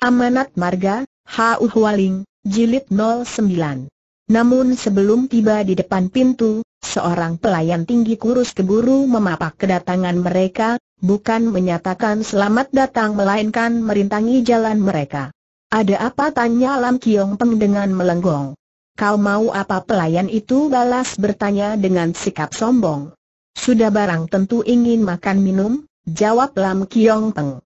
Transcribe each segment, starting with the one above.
Amanat Marga, H.U. Hualing, Jilid 09. Namun sebelum tiba di depan pintu, seorang pelayan tinggi kurus keburu memapak kedatangan mereka, bukan menyatakan selamat datang melainkan merintangi jalan mereka. Ada apa tanya Lam Kiong Peng dengan melenggong? Kau mau apa pelayan itu balas bertanya dengan sikap sombong. Sudah barang tentu ingin makan minum, jawab Lam Kiong Peng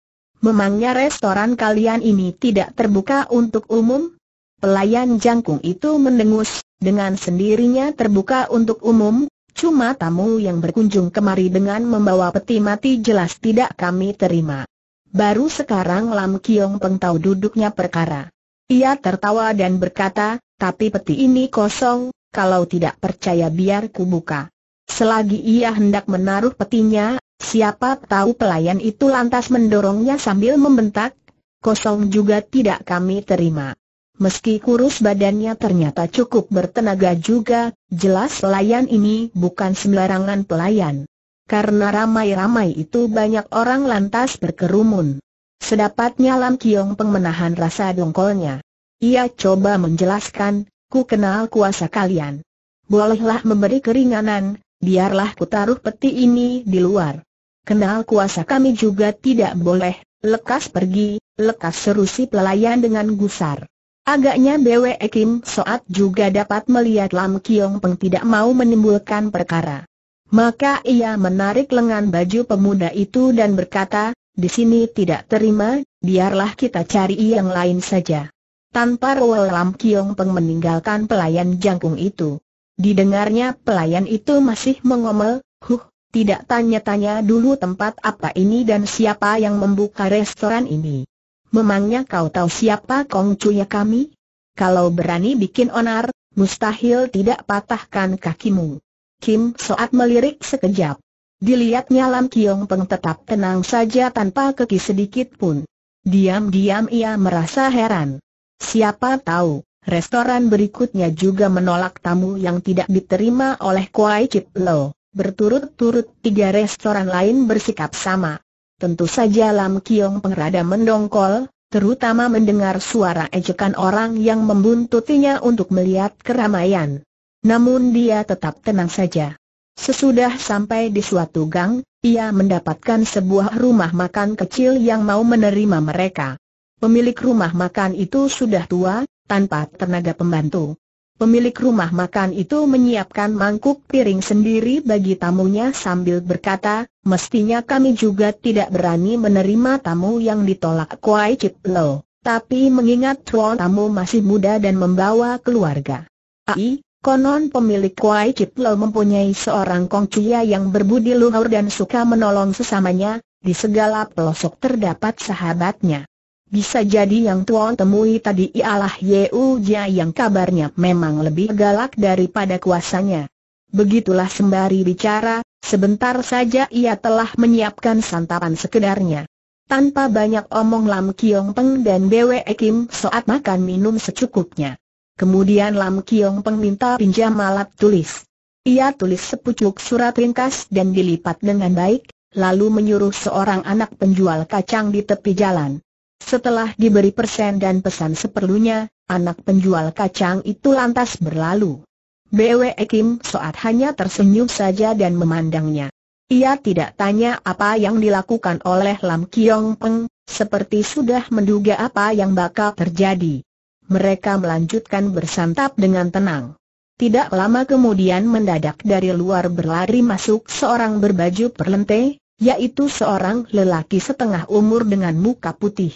memangnya restoran kalian ini tidak terbuka untuk umum? Pelayan jangkung itu mendengus, dengan sendirinya terbuka untuk umum, cuma tamu yang berkunjung kemari dengan membawa peti mati jelas tidak kami terima. Baru sekarang Lam Kiong Peng duduknya perkara. Ia tertawa dan berkata, tapi peti ini kosong, kalau tidak percaya biar ku buka. Selagi ia hendak menaruh petinya, Siapa tahu pelayan itu lantas mendorongnya sambil membentak, kosong juga tidak kami terima. Meski kurus badannya ternyata cukup bertenaga juga, jelas pelayan ini bukan sembarangan pelayan. Karena ramai-ramai itu banyak orang lantas berkerumun. Sedapatnya Lam Kiong Peng menahan rasa dongkolnya. Ia coba menjelaskan, ku kenal kuasa kalian. Bolehlah memberi keringanan, biarlah ku taruh peti ini di luar. Kenal kuasa kami juga tidak boleh, lekas pergi, lekas seru si pelayan dengan gusar. Agaknya Bwe Kim Soat juga dapat melihat Lam Kiong Peng tidak mau menimbulkan perkara. Maka ia menarik lengan baju pemuda itu dan berkata, di sini tidak terima, biarlah kita cari yang lain saja. Tanpa Rowel Lam Kiong Peng meninggalkan pelayan jangkung itu. Didengarnya pelayan itu masih mengomel, huh, tidak tanya-tanya dulu tempat apa ini dan siapa yang membuka restoran ini. Memangnya kau tahu siapa Kong Cuya kami? Kalau berani bikin onar, mustahil tidak patahkan kakimu. Kim Soat melirik sekejap. Dilihatnya Lam Kiong Peng tetap tenang saja tanpa keki sedikit pun. Diam-diam ia merasa heran. Siapa tahu, restoran berikutnya juga menolak tamu yang tidak diterima oleh Kuai Chip Lo berturut-turut tiga restoran lain bersikap sama. Tentu saja Lam Kiong pengrada mendongkol, terutama mendengar suara ejekan orang yang membuntutinya untuk melihat keramaian. Namun dia tetap tenang saja. Sesudah sampai di suatu gang, ia mendapatkan sebuah rumah makan kecil yang mau menerima mereka. Pemilik rumah makan itu sudah tua, tanpa tenaga pembantu. Pemilik rumah makan itu menyiapkan mangkuk piring sendiri bagi tamunya sambil berkata, mestinya kami juga tidak berani menerima tamu yang ditolak Kuai chip Lo, tapi mengingat tuan tamu masih muda dan membawa keluarga. Ai, konon pemilik Kuai chip Lo mempunyai seorang kongcia yang berbudi luhur dan suka menolong sesamanya, di segala pelosok terdapat sahabatnya. Bisa jadi yang Tuan temui tadi ialah Yeu Jia yang kabarnya memang lebih galak daripada kuasanya. Begitulah sembari bicara, sebentar saja ia telah menyiapkan santapan sekedarnya. Tanpa banyak omong Lam Kiong Peng dan Bwe Kim saat makan minum secukupnya. Kemudian Lam Kiong Peng minta pinjam alat tulis. Ia tulis sepucuk surat ringkas dan dilipat dengan baik, lalu menyuruh seorang anak penjual kacang di tepi jalan. Setelah diberi persen dan pesan seperlunya, anak penjual kacang itu lantas berlalu. BW Kim Soat hanya tersenyum saja dan memandangnya. Ia tidak tanya apa yang dilakukan oleh Lam Kiong Peng, seperti sudah menduga apa yang bakal terjadi. Mereka melanjutkan bersantap dengan tenang. Tidak lama kemudian mendadak dari luar berlari masuk seorang berbaju perlente, yaitu seorang lelaki setengah umur dengan muka putih.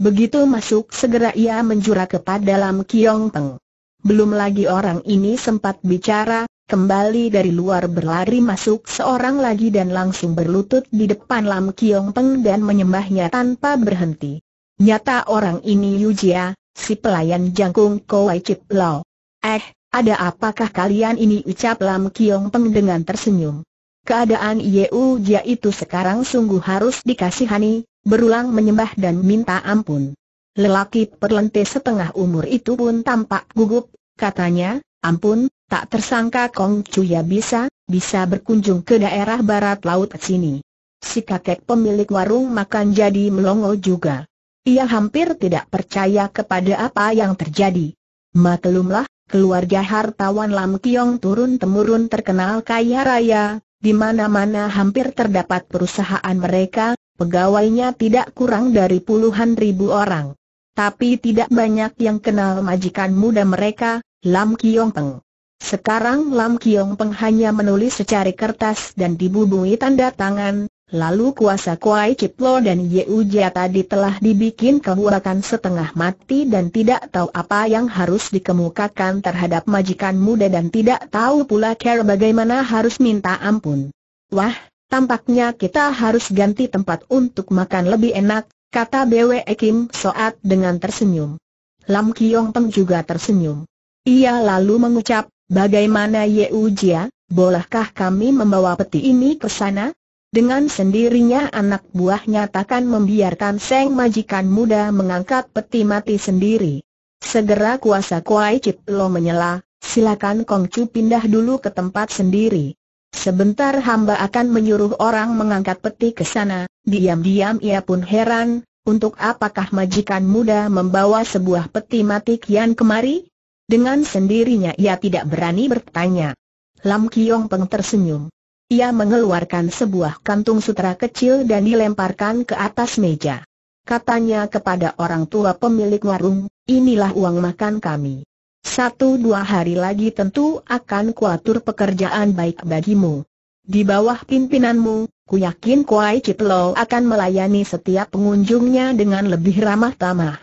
Begitu masuk segera ia menjura kepada dalam Kiong Peng. Belum lagi orang ini sempat bicara, Kembali dari luar berlari masuk seorang lagi dan langsung berlutut di depan Lam Kiong Peng dan menyembahnya tanpa berhenti. Nyata orang ini Yujia, si pelayan jangkung Kowai Cip Lau. Eh, ada apakah kalian ini ucap Lam Kiong Peng dengan tersenyum. Keadaan Yeu Jia itu sekarang sungguh harus dikasihani, berulang menyembah dan minta ampun. Lelaki perlente setengah umur itu pun tampak gugup, katanya, ampun, tak tersangka Kong Cuya bisa, bisa berkunjung ke daerah barat laut sini. Si kakek pemilik warung makan jadi melongo juga. Ia hampir tidak percaya kepada apa yang terjadi. Maklumlah, keluarga hartawan Lam Kiong turun-temurun terkenal kaya raya, di mana-mana hampir terdapat perusahaan mereka, pegawainya tidak kurang dari puluhan ribu orang. Tapi tidak banyak yang kenal majikan muda mereka, Lam Kiong Peng. Sekarang Lam Kiong Peng hanya menulis secari kertas dan dibubungi tanda tangan, Lalu kuasa Kuai Kiplo dan Yeuja tadi telah dibikin kehuakan setengah mati dan tidak tahu apa yang harus dikemukakan terhadap majikan muda dan tidak tahu pula cara bagaimana harus minta ampun. Wah, tampaknya kita harus ganti tempat untuk makan lebih enak, kata Bwe Kim Soat dengan tersenyum. Lam Kiong Peng juga tersenyum. Ia lalu mengucap, bagaimana Yeuja, bolehkah kami membawa peti ini ke sana? Dengan sendirinya anak buahnya takkan membiarkan Seng Majikan Muda mengangkat peti mati sendiri. Segera kuasa Kuai Chip Lo menyela, silakan Kong Chu pindah dulu ke tempat sendiri. Sebentar hamba akan menyuruh orang mengangkat peti ke sana, diam-diam ia pun heran, untuk apakah majikan muda membawa sebuah peti mati kian kemari? Dengan sendirinya ia tidak berani bertanya. Lam Kiong Peng tersenyum. Ia mengeluarkan sebuah kantung sutra kecil dan dilemparkan ke atas meja. Katanya kepada orang tua pemilik warung, inilah uang makan kami. Satu dua hari lagi tentu akan kuatur pekerjaan baik bagimu. Di bawah pimpinanmu, ku yakin Kuai Ciplo akan melayani setiap pengunjungnya dengan lebih ramah tamah.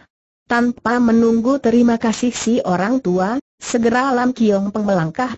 Tanpa menunggu terima kasih si orang tua, segera Lam Kiong Peng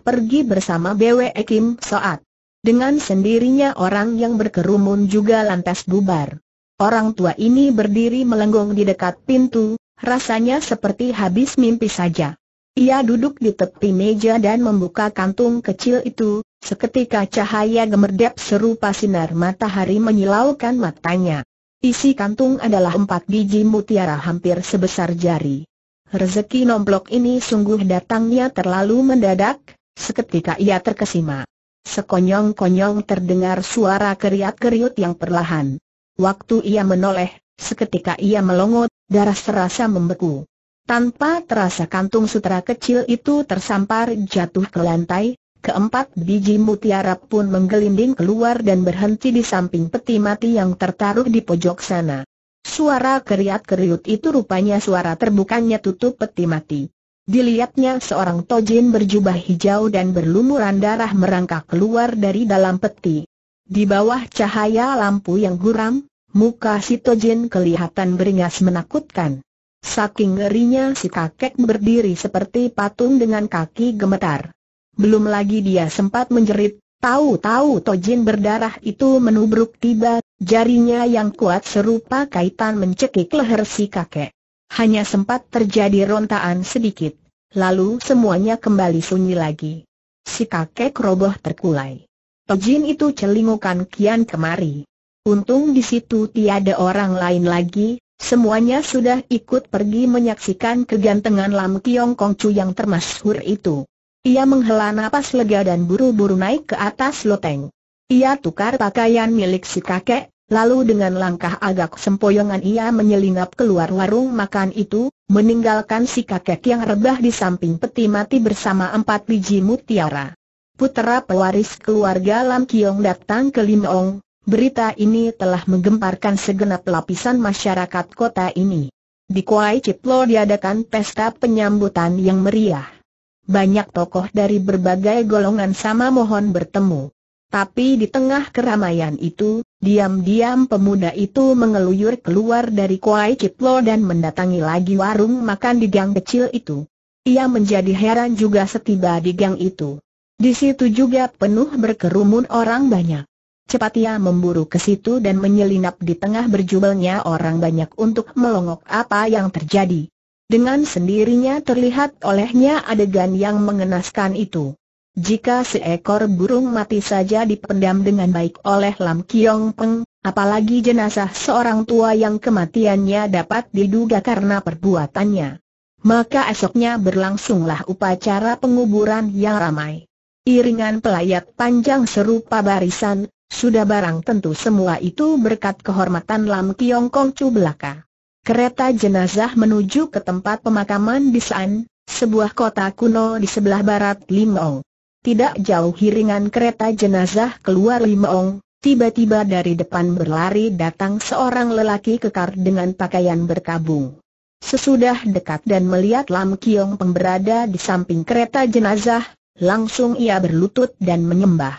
pergi bersama Bwe Kim Soat. Dengan sendirinya orang yang berkerumun juga lantas bubar. Orang tua ini berdiri melenggong di dekat pintu, rasanya seperti habis mimpi saja. Ia duduk di tepi meja dan membuka kantung kecil itu, seketika cahaya gemerdap serupa sinar matahari menyilaukan matanya. Isi kantung adalah empat biji mutiara hampir sebesar jari. Rezeki nomplok ini sungguh datangnya terlalu mendadak, seketika ia terkesima. Sekonyong-konyong terdengar suara keriat-keriut yang perlahan. Waktu ia menoleh, seketika ia melongot, darah serasa membeku. Tanpa terasa kantung sutra kecil itu tersampar jatuh ke lantai, keempat biji mutiara pun menggelinding keluar dan berhenti di samping peti mati yang tertaruh di pojok sana. Suara keriat-keriut itu rupanya suara terbukanya tutup peti mati. Dilihatnya seorang tojin berjubah hijau dan berlumuran darah merangkak keluar dari dalam peti. Di bawah cahaya lampu yang guram, muka si tojin kelihatan beringas menakutkan. Saking ngerinya si kakek berdiri seperti patung dengan kaki gemetar. Belum lagi dia sempat menjerit, tahu-tahu tojin berdarah itu menubruk tiba, jarinya yang kuat serupa kaitan mencekik leher si kakek. Hanya sempat terjadi rontaan sedikit. Lalu semuanya kembali sunyi lagi. Si kakek roboh terkulai. Pejin itu celingukan kian kemari. Untung di situ tiada orang lain lagi, semuanya sudah ikut pergi menyaksikan kegantengan Lam Kiong Kong Chu yang termasyhur itu. Ia menghela napas lega dan buru-buru naik ke atas loteng. Ia tukar pakaian milik si kakek, Lalu dengan langkah agak sempoyongan ia menyelinap keluar warung makan itu, meninggalkan si kakek yang rebah di samping peti mati bersama empat biji mutiara. Putera pewaris keluarga Lam Kiong datang ke Lim Ong, berita ini telah menggemparkan segenap lapisan masyarakat kota ini. Di Kuai Ciplo diadakan pesta penyambutan yang meriah. Banyak tokoh dari berbagai golongan sama mohon bertemu. Tapi di tengah keramaian itu, diam-diam pemuda itu mengeluyur keluar dari Kuai Kiplo dan mendatangi lagi warung makan di gang kecil itu. Ia menjadi heran juga setiba di gang itu. Di situ juga penuh berkerumun orang banyak. Cepat ia memburu ke situ dan menyelinap di tengah berjubelnya orang banyak untuk melongok apa yang terjadi. Dengan sendirinya terlihat olehnya adegan yang mengenaskan itu. Jika seekor burung mati saja dipendam dengan baik oleh Lam Kiong Peng, apalagi jenazah seorang tua yang kematiannya dapat diduga karena perbuatannya. Maka esoknya berlangsunglah upacara penguburan yang ramai. Iringan pelayat panjang serupa barisan, sudah barang tentu semua itu berkat kehormatan Lam Kiong Kong Chu Belaka. Kereta jenazah menuju ke tempat pemakaman di San, sebuah kota kuno di sebelah barat Limong. Tidak jauh hiringan kereta jenazah keluar Limaong, tiba-tiba dari depan berlari datang seorang lelaki kekar dengan pakaian berkabung. Sesudah dekat dan melihat Lam Kiong Peng berada di samping kereta jenazah, langsung ia berlutut dan menyembah.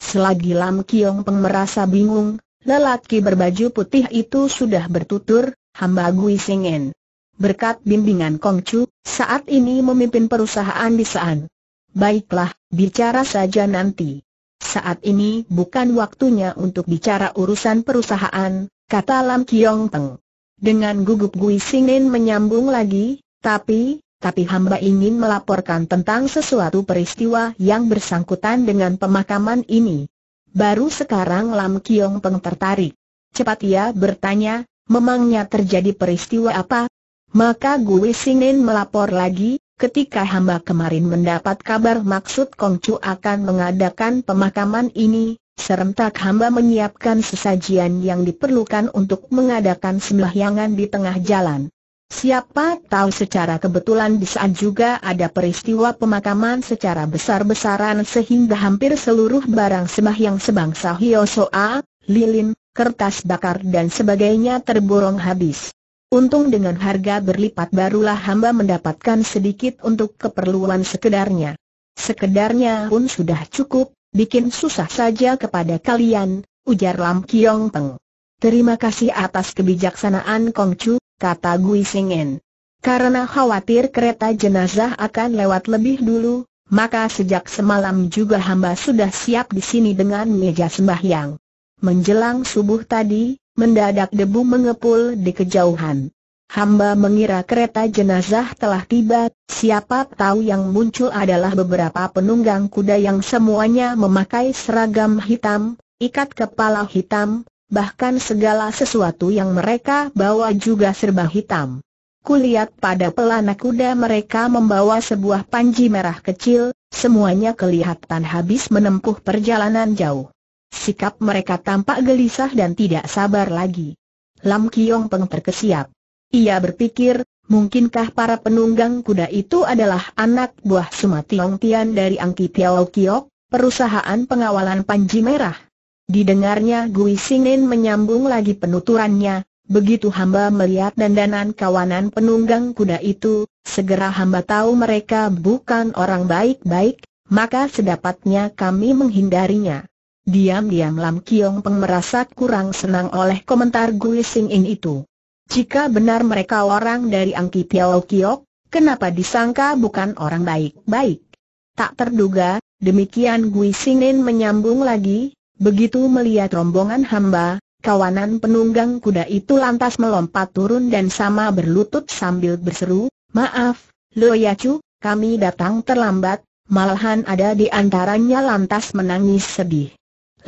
Selagi Lam Kiong Peng merasa bingung, lelaki berbaju putih itu sudah bertutur, hamba Gui Singen. Berkat bimbingan Kongcu, saat ini memimpin perusahaan di Saan. Baiklah, Bicara saja nanti. Saat ini bukan waktunya untuk bicara urusan perusahaan, kata Lam Kiong Teng. Dengan gugup Gui Singin menyambung lagi, tapi, tapi hamba ingin melaporkan tentang sesuatu peristiwa yang bersangkutan dengan pemakaman ini. Baru sekarang Lam Kiong Teng tertarik. Cepat ia bertanya, memangnya terjadi peristiwa apa? Maka Gui Singin melapor lagi, Ketika hamba kemarin mendapat kabar maksud Kongcu akan mengadakan pemakaman ini, serentak hamba menyiapkan sesajian yang diperlukan untuk mengadakan sembahyangan di tengah jalan. Siapa tahu secara kebetulan di saat juga ada peristiwa pemakaman secara besar-besaran sehingga hampir seluruh barang sembahyang sebangsa hiosoa, lilin, kertas bakar dan sebagainya terborong habis. Untung dengan harga berlipat barulah hamba mendapatkan sedikit untuk keperluan sekedarnya. Sekedarnya pun sudah cukup, bikin susah saja kepada kalian, ujar Lam Kiong Peng. Terima kasih atas kebijaksanaan Kong Chu, kata Gui Singen. Karena khawatir kereta jenazah akan lewat lebih dulu, maka sejak semalam juga hamba sudah siap di sini dengan meja sembahyang. Menjelang subuh tadi, Mendadak debu mengepul di kejauhan. Hamba mengira kereta jenazah telah tiba, siapa tahu yang muncul adalah beberapa penunggang kuda yang semuanya memakai seragam hitam, ikat kepala hitam, bahkan segala sesuatu yang mereka bawa juga serba hitam. Kulihat pada pelana kuda mereka membawa sebuah panji merah kecil, semuanya kelihatan habis menempuh perjalanan jauh. Sikap mereka tampak gelisah dan tidak sabar lagi. Lam Kiong Peng terkesiap. Ia berpikir, mungkinkah para penunggang kuda itu adalah anak buah Suma Tiong Tian dari Angki Tiao Kiok, perusahaan pengawalan Panji Merah? Didengarnya Gui Singin menyambung lagi penuturannya, Begitu hamba melihat dandanan kawanan penunggang kuda itu, segera hamba tahu mereka bukan orang baik-baik, maka sedapatnya kami menghindarinya. Diam-diam Lam Kiong Peng merasa kurang senang oleh komentar Gui Sing In itu. Jika benar mereka orang dari Angki Piao Kiok, kenapa disangka bukan orang baik-baik? Tak terduga, demikian Gui Sing In menyambung lagi, begitu melihat rombongan hamba, kawanan penunggang kuda itu lantas melompat turun dan sama berlutut sambil berseru, Maaf, Lo Yacu, kami datang terlambat, malahan ada di antaranya lantas menangis sedih.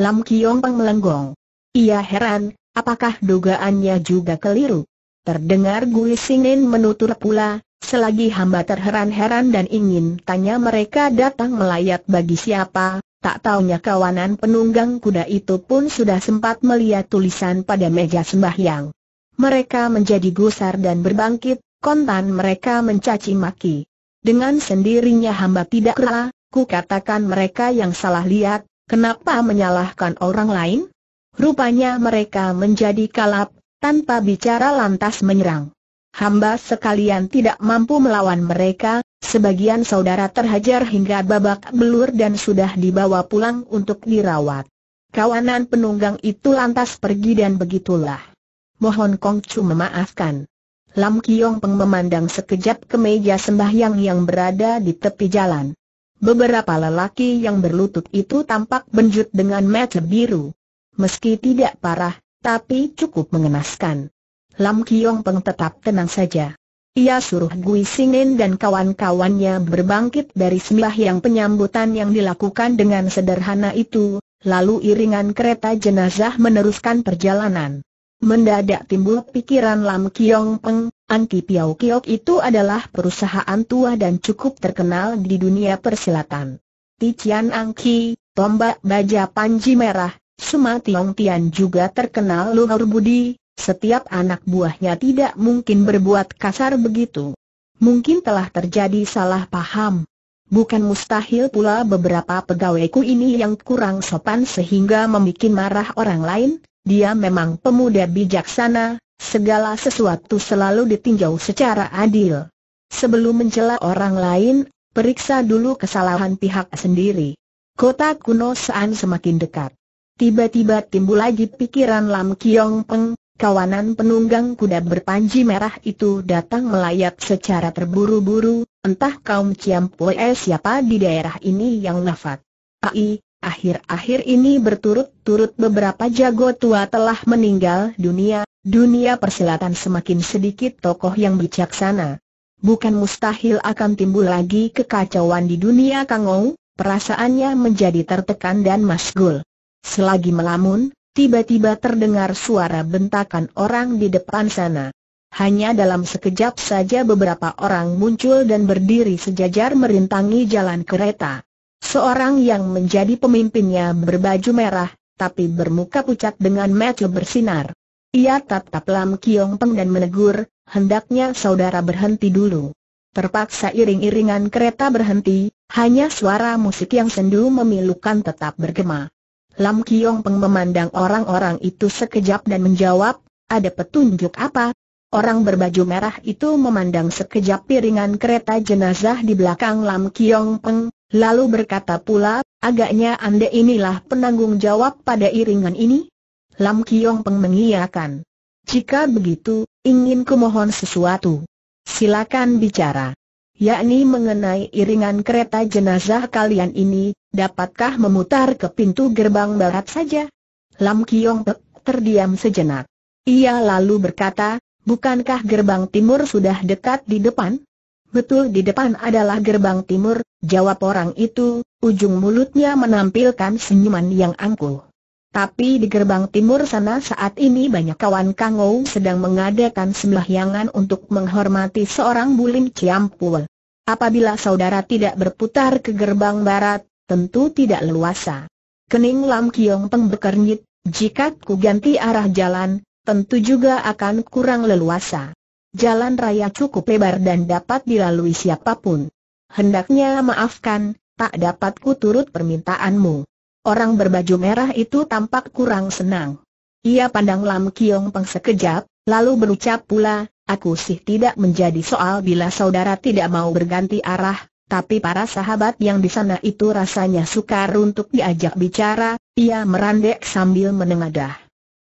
Lam Kiong Peng melenggong. Ia heran, apakah dugaannya juga keliru? Terdengar Gui Singin menutur pula, selagi hamba terheran-heran dan ingin tanya mereka datang melayat bagi siapa, tak taunya kawanan penunggang kuda itu pun sudah sempat melihat tulisan pada meja sembahyang. Mereka menjadi gusar dan berbangkit, kontan mereka mencaci maki. Dengan sendirinya hamba tidak rela, ku katakan mereka yang salah lihat, Kenapa menyalahkan orang lain? Rupanya mereka menjadi kalap, tanpa bicara lantas menyerang. Hamba sekalian tidak mampu melawan mereka, sebagian saudara terhajar hingga babak belur dan sudah dibawa pulang untuk dirawat. Kawanan penunggang itu lantas pergi dan begitulah. Mohon Kongcu memaafkan. Lam Kiong Peng memandang sekejap ke meja sembahyang yang berada di tepi jalan. Beberapa lelaki yang berlutut itu tampak benjut dengan mata biru. Meski tidak parah, tapi cukup mengenaskan. Lam Kiong Peng tetap tenang saja. Ia suruh Gui Singin dan kawan-kawannya berbangkit dari sembah yang penyambutan yang dilakukan dengan sederhana itu, lalu iringan kereta jenazah meneruskan perjalanan. Mendadak timbul pikiran Lam Kiong Peng, Anki Piao Kiok itu adalah perusahaan tua dan cukup terkenal di dunia persilatan. Tician Angki, tombak baja panji merah, Suma Tiong Tian juga terkenal luhur budi, setiap anak buahnya tidak mungkin berbuat kasar begitu. Mungkin telah terjadi salah paham. Bukan mustahil pula beberapa pegawaiku ini yang kurang sopan sehingga membuat marah orang lain, dia memang pemuda bijaksana, segala sesuatu selalu ditinjau secara adil. Sebelum mencela orang lain, periksa dulu kesalahan pihak sendiri. Kota kuno Saan semakin dekat. Tiba-tiba timbul lagi pikiran Lam Kiong Peng, kawanan penunggang kuda berpanji merah itu datang melayat secara terburu-buru, entah kaum es siapa di daerah ini yang nafat. Ai, Akhir-akhir ini berturut-turut beberapa jago tua telah meninggal dunia, dunia persilatan semakin sedikit tokoh yang bijaksana. Bukan mustahil akan timbul lagi kekacauan di dunia Kangou, perasaannya menjadi tertekan dan masgul. Selagi melamun, tiba-tiba terdengar suara bentakan orang di depan sana. Hanya dalam sekejap saja beberapa orang muncul dan berdiri sejajar merintangi jalan kereta. Seorang yang menjadi pemimpinnya berbaju merah, tapi bermuka pucat dengan mata bersinar. Ia tatap Lam Kiong Peng dan menegur, hendaknya saudara berhenti dulu. Terpaksa iring-iringan kereta berhenti, hanya suara musik yang sendu memilukan tetap bergema. Lam Kiong Peng memandang orang-orang itu sekejap dan menjawab, ada petunjuk apa? Orang berbaju merah itu memandang sekejap piringan kereta jenazah di belakang Lam Kiong Peng, Lalu berkata pula, agaknya anda inilah penanggung jawab pada iringan ini? Lam Kiong Peng mengiyakan. Jika begitu, ingin kumohon sesuatu. Silakan bicara. Yakni mengenai iringan kereta jenazah kalian ini, dapatkah memutar ke pintu gerbang barat saja? Lam Kiong Peng terdiam sejenak. Ia lalu berkata, bukankah gerbang timur sudah dekat di depan? Betul di depan adalah gerbang timur, jawab orang itu, ujung mulutnya menampilkan senyuman yang angkuh. Tapi di gerbang timur sana saat ini banyak kawan Kangou sedang mengadakan sembahyangan untuk menghormati seorang bulim Ciampul. Apabila saudara tidak berputar ke gerbang barat, tentu tidak leluasa. Kening Lam Kiong Peng bekernyit, jika ku ganti arah jalan, tentu juga akan kurang leluasa. Jalan raya cukup lebar dan dapat dilalui siapapun. Hendaknya maafkan, tak dapat turut permintaanmu. Orang berbaju merah itu tampak kurang senang. Ia pandang Lam Kiong Peng sekejap, lalu berucap pula, aku sih tidak menjadi soal bila saudara tidak mau berganti arah, tapi para sahabat yang di sana itu rasanya sukar untuk diajak bicara, ia merandek sambil menengadah.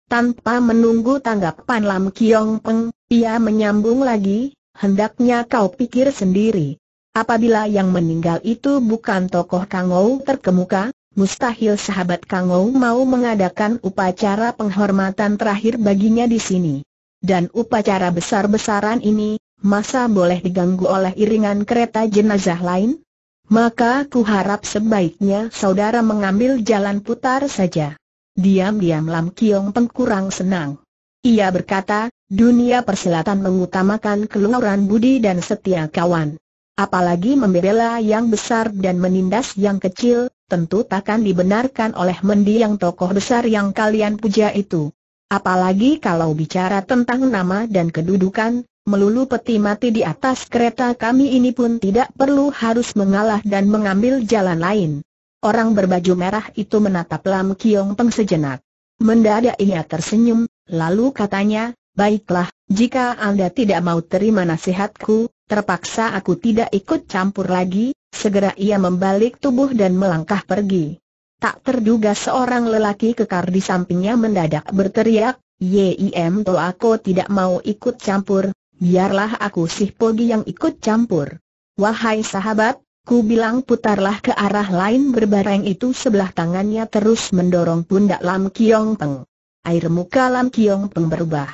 Tanpa menunggu tanggapan Lam Kiong Peng, ia menyambung lagi, hendaknya kau pikir sendiri. Apabila yang meninggal itu bukan tokoh Kangou terkemuka, mustahil sahabat Kangou mau mengadakan upacara penghormatan terakhir baginya di sini. Dan upacara besar-besaran ini, masa boleh diganggu oleh iringan kereta jenazah lain? Maka ku harap sebaiknya saudara mengambil jalan putar saja. Diam-diam Lam Kiong Peng senang. Ia berkata, dunia persilatan mengutamakan keluaran budi dan setia kawan. Apalagi membela yang besar dan menindas yang kecil, tentu takkan dibenarkan oleh mendiang tokoh besar yang kalian puja itu. Apalagi kalau bicara tentang nama dan kedudukan, melulu peti mati di atas kereta kami ini pun tidak perlu harus mengalah dan mengambil jalan lain. Orang berbaju merah itu menatap Lam Kiong Peng sejenak. Mendadak ia tersenyum, lalu katanya, Baiklah, jika Anda tidak mau terima nasihatku, terpaksa aku tidak ikut campur lagi, segera ia membalik tubuh dan melangkah pergi. Tak terduga seorang lelaki kekar di sampingnya mendadak berteriak, Yim to aku tidak mau ikut campur, biarlah aku sih pogi yang ikut campur. Wahai sahabat, Ku bilang putarlah ke arah lain berbareng itu sebelah tangannya terus mendorong pundak Lam Kiong Peng. Air muka Lam Kiong Peng berubah.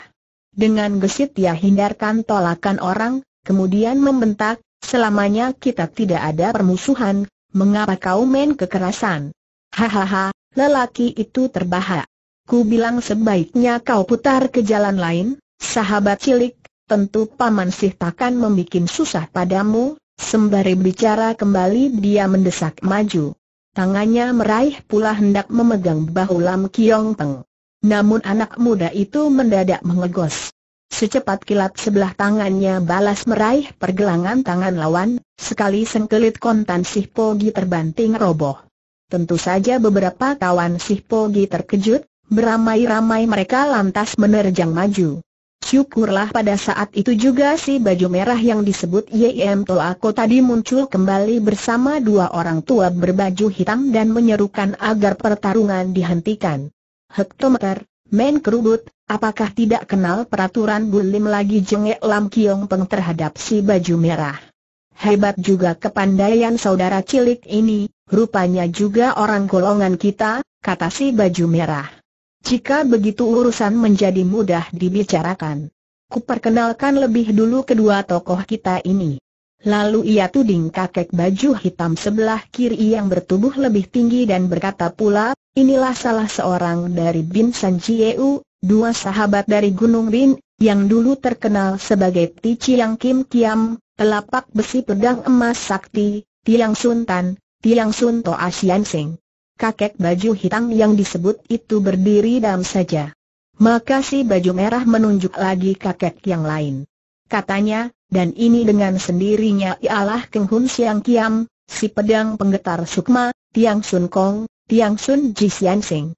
Dengan gesit ia hindarkan tolakan orang, kemudian membentak, selamanya kita tidak ada permusuhan, mengapa kau main kekerasan? Hahaha, lelaki itu terbahak. Ku bilang sebaiknya kau putar ke jalan lain, sahabat cilik, tentu paman sih takkan membuat susah padamu, Sembari bicara kembali dia mendesak maju. Tangannya meraih pula hendak memegang bahu Lam Kiong Peng. Namun anak muda itu mendadak mengegos. Secepat kilat sebelah tangannya balas meraih pergelangan tangan lawan, sekali sengkelit kontan Sih Pogi terbanting roboh. Tentu saja beberapa kawan Sih Pogi terkejut, beramai-ramai mereka lantas menerjang maju. Syukurlah pada saat itu juga si baju merah yang disebut YM Tolako tadi muncul kembali bersama dua orang tua berbaju hitam dan menyerukan agar pertarungan dihentikan. Hektometer, men kerubut, apakah tidak kenal peraturan bulim lagi jengek Lam Kiong Peng terhadap si baju merah? Hebat juga kepandaian saudara cilik ini, rupanya juga orang golongan kita, kata si baju merah. Jika begitu urusan menjadi mudah dibicarakan. Kuperkenalkan lebih dulu kedua tokoh kita ini. Lalu ia tuding kakek baju hitam sebelah kiri yang bertubuh lebih tinggi dan berkata pula, inilah salah seorang dari Bin San Jieu, dua sahabat dari Gunung Rin, yang dulu terkenal sebagai Ti Chiang Kim Kiam, telapak besi pedang emas sakti, Tiang Sun Tan, Tiang Sun To Asian Sing kakek baju hitam yang disebut itu berdiri dalam saja. Maka si baju merah menunjuk lagi kakek yang lain. Katanya, dan ini dengan sendirinya ialah Keng Hun Siang Kiam, si pedang penggetar Sukma, Tiang Sun Kong, Tiang Sun Ji Sian Sing.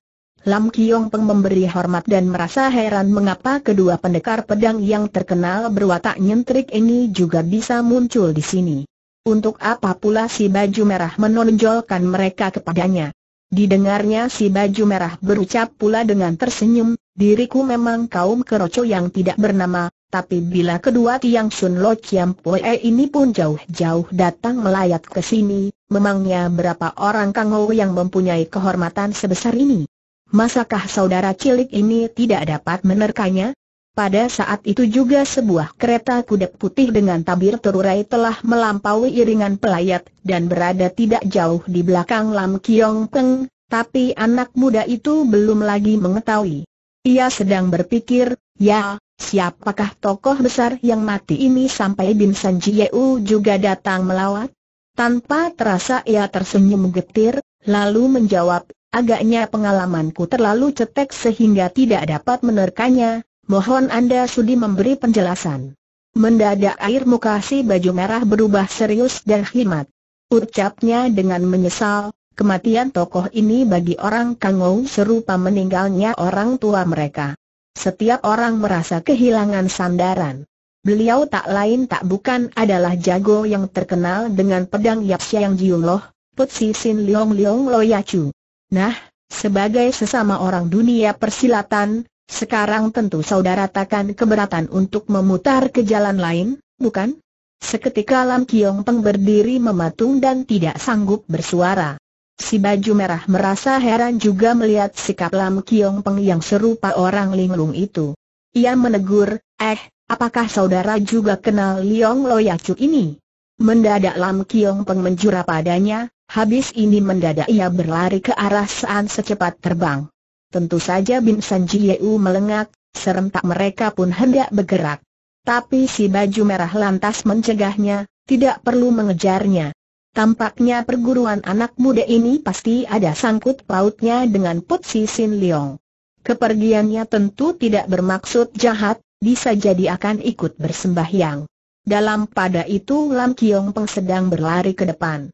Lam Kiong Peng memberi hormat dan merasa heran mengapa kedua pendekar pedang yang terkenal berwatak nyentrik ini juga bisa muncul di sini. Untuk apa pula si baju merah menonjolkan mereka kepadanya? Didengarnya si baju merah berucap pula dengan tersenyum, diriku memang kaum keroco yang tidak bernama, tapi bila kedua Tiang Sun Lo Chiam Pue ini pun jauh-jauh datang melayat ke sini, memangnya berapa orang Kang Ho yang mempunyai kehormatan sebesar ini? Masakah saudara cilik ini tidak dapat menerkanya? Pada saat itu juga sebuah kereta kuda putih dengan tabir terurai telah melampaui iringan pelayat dan berada tidak jauh di belakang Lam Kiong Peng, tapi anak muda itu belum lagi mengetahui. Ia sedang berpikir, ya, siapakah tokoh besar yang mati ini sampai Bin San Jieu juga datang melawat? Tanpa terasa ia tersenyum getir, lalu menjawab, agaknya pengalamanku terlalu cetek sehingga tidak dapat menerkanya, Mohon Anda sudi memberi penjelasan. Mendadak air muka si baju merah berubah serius dan khidmat. Ucapnya dengan menyesal, kematian tokoh ini bagi orang kango serupa meninggalnya orang tua mereka. Setiap orang merasa kehilangan sandaran. Beliau tak lain tak bukan adalah jago yang terkenal dengan pedang Yap Siang Jiung Loh, Put Sin Leong Leong Loyacu. Nah, sebagai sesama orang dunia persilatan, sekarang tentu saudara takkan keberatan untuk memutar ke jalan lain, bukan? Seketika Lam Kiong Peng berdiri mematung dan tidak sanggup bersuara. Si baju merah merasa heran juga melihat sikap Lam Kiong Peng yang serupa orang linglung itu. Ia menegur, eh, apakah saudara juga kenal Liong Loyacu ini? Mendadak Lam Kiong Peng menjura padanya, habis ini mendadak ia berlari ke arah Saan secepat terbang. Tentu saja Bin San Yeu melengak, serentak mereka pun hendak bergerak. Tapi si baju merah lantas mencegahnya, tidak perlu mengejarnya. Tampaknya perguruan anak muda ini pasti ada sangkut pautnya dengan Putsi Sin Leong. Kepergiannya tentu tidak bermaksud jahat, bisa jadi akan ikut bersembahyang. Dalam pada itu Lam Kiong Peng sedang berlari ke depan.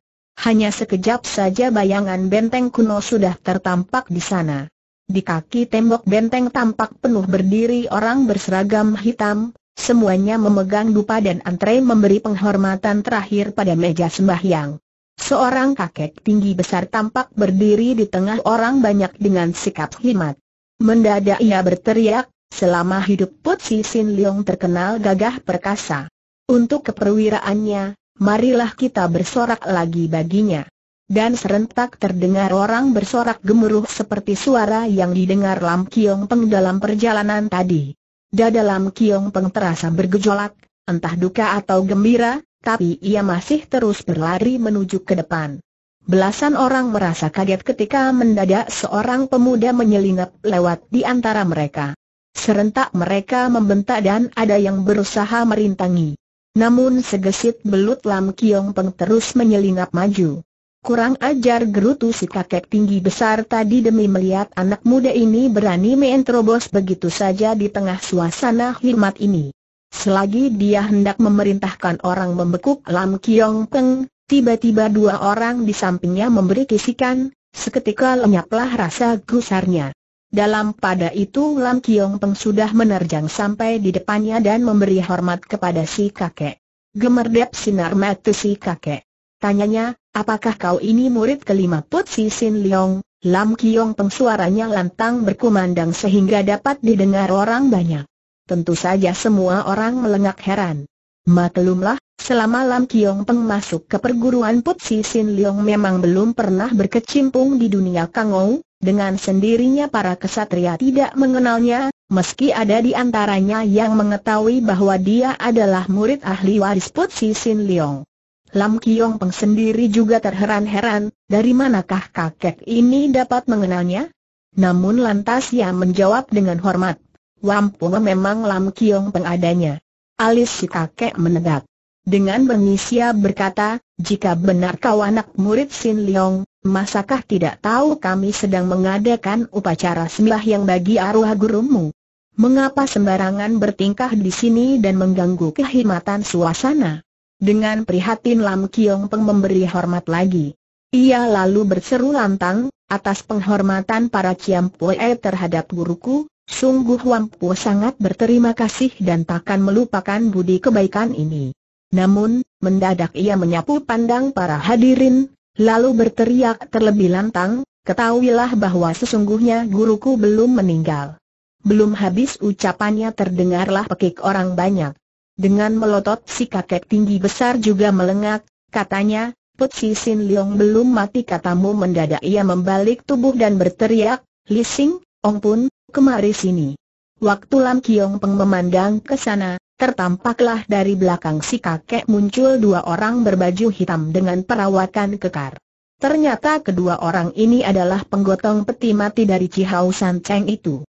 Hanya sekejap saja bayangan benteng kuno sudah tertampak di sana. Di kaki tembok benteng tampak penuh berdiri orang berseragam hitam, semuanya memegang dupa dan antre memberi penghormatan terakhir pada meja sembahyang. Seorang kakek tinggi besar tampak berdiri di tengah orang banyak dengan sikap himat. Mendadak ia berteriak, selama hidup Put Si Sin Leong terkenal gagah perkasa. Untuk keperwiraannya, marilah kita bersorak lagi baginya dan serentak terdengar orang bersorak gemuruh seperti suara yang didengar Lam Kiong Peng dalam perjalanan tadi. Dada Lam Kiong Peng terasa bergejolak, entah duka atau gembira, tapi ia masih terus berlari menuju ke depan. Belasan orang merasa kaget ketika mendadak seorang pemuda menyelinap lewat di antara mereka. Serentak mereka membentak dan ada yang berusaha merintangi. Namun segesit belut Lam Kiong Peng terus menyelinap maju. Kurang ajar gerutu si kakek tinggi besar tadi demi melihat anak muda ini berani menerobos begitu saja di tengah suasana hormat ini. Selagi dia hendak memerintahkan orang membekuk Lam Kiong Peng, tiba-tiba dua orang di sampingnya memberi kisikan, seketika lenyaplah rasa gusarnya. Dalam pada itu Lam Kiong Peng sudah menerjang sampai di depannya dan memberi hormat kepada si kakek. Gemerdep sinar mata si kakek. Tanyanya, Apakah kau ini murid kelima Put Si Sin Leong? Lam Kiong pengsuaranya lantang berkumandang sehingga dapat didengar orang banyak. Tentu saja semua orang melengak heran. Maklumlah, selama Lam Kiong Peng masuk ke perguruan Put Si Sin Leong memang belum pernah berkecimpung di dunia Ou, dengan sendirinya para kesatria tidak mengenalnya, meski ada di antaranya yang mengetahui bahwa dia adalah murid ahli waris Put Si Sin Leong. Lam Kiong Peng sendiri juga terheran-heran, dari manakah kakek ini dapat mengenalnya? Namun lantas ia menjawab dengan hormat, Wampung memang Lam Kiong Peng adanya. Alis si kakek menegak. Dengan bengis berkata, jika benar kau anak murid Sin Leong, masakah tidak tahu kami sedang mengadakan upacara sembah yang bagi arwah gurumu? Mengapa sembarangan bertingkah di sini dan mengganggu kehimatan suasana? Dengan prihatin Lam Kiong Peng memberi hormat lagi. Ia lalu berseru lantang, atas penghormatan para Ciam Pue terhadap guruku, sungguh Wam Pue sangat berterima kasih dan takkan melupakan budi kebaikan ini. Namun, mendadak ia menyapu pandang para hadirin, lalu berteriak terlebih lantang, ketahuilah bahwa sesungguhnya guruku belum meninggal. Belum habis ucapannya terdengarlah pekik orang banyak. Dengan melotot si kakek tinggi besar juga melengak, katanya, Put Si Sin Leong belum mati katamu mendadak ia membalik tubuh dan berteriak, Lising, Ong Pun, kemari sini. Waktu Lam Kiong Peng memandang ke sana, tertampaklah dari belakang si kakek muncul dua orang berbaju hitam dengan perawakan kekar. Ternyata kedua orang ini adalah penggotong peti mati dari Cihau San Cheng itu.